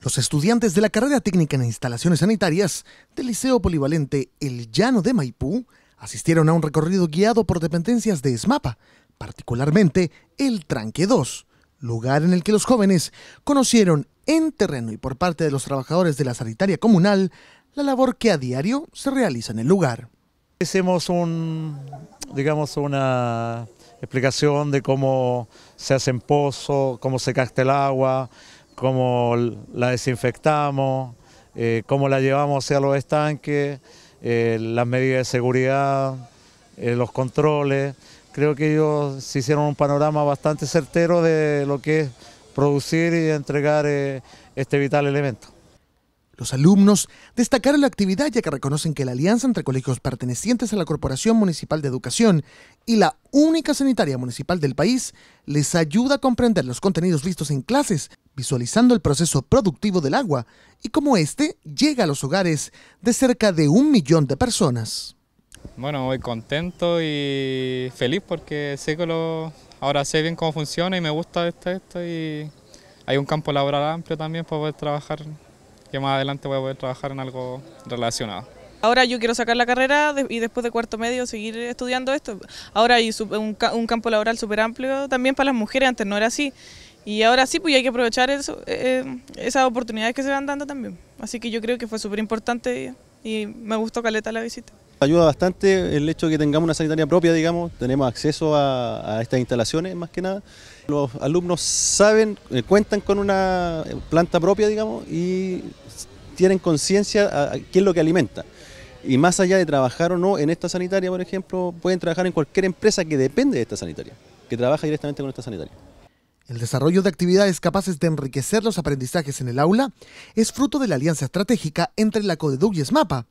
Los estudiantes de la carrera técnica en instalaciones sanitarias del Liceo Polivalente El Llano de Maipú asistieron a un recorrido guiado por dependencias de ESMAPA, particularmente el Tranque 2, lugar en el que los jóvenes conocieron en terreno y por parte de los trabajadores de la sanitaria comunal la labor que a diario se realiza en el lugar. Hicimos un, digamos, una explicación de cómo se hace en pozo, cómo se casta el agua, cómo la desinfectamos, eh, cómo la llevamos hacia los estanques, eh, las medidas de seguridad, eh, los controles. Creo que ellos se hicieron un panorama bastante certero de lo que es producir y entregar este vital elemento. Los alumnos destacaron la actividad ya que reconocen que la alianza entre colegios pertenecientes a la Corporación Municipal de Educación y la única sanitaria municipal del país les ayuda a comprender los contenidos vistos en clases, visualizando el proceso productivo del agua y cómo éste llega a los hogares de cerca de un millón de personas. Bueno, voy contento y feliz porque sé que ahora sé bien cómo funciona y me gusta esto y hay un campo laboral amplio también para poder trabajar que más adelante voy a poder trabajar en algo relacionado. Ahora yo quiero sacar la carrera y después de cuarto medio seguir estudiando esto. Ahora hay un, campo laboral súper amplio también para las mujeres, antes no era así. Y ahora sí, pues hay que aprovechar eso, eh, esas oportunidades que se van dando también. Así que yo creo que fue súper importante y me gustó Caleta la visita. Ayuda bastante el hecho de que tengamos una sanitaria propia, digamos, tenemos acceso a, estas instalaciones más que nada. Los alumnos saben, eh, cuentan con una eh, planta propia, digamos, y tienen conciencia a qué es lo que alimenta. Y más allá de trabajar o no en esta sanitaria, por ejemplo, pueden trabajar en cualquier empresa que depende de esta sanitaria, que trabaja directamente con esta sanitaria. El desarrollo de actividades capaces de enriquecer los aprendizajes en el aula es fruto de la alianza estratégica entre la CODEDUC y ESMAPA,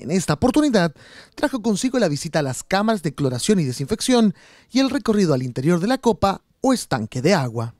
en esta oportunidad trajo consigo la visita a las cámaras de cloración y desinfección y el recorrido al interior de la copa o estanque de agua.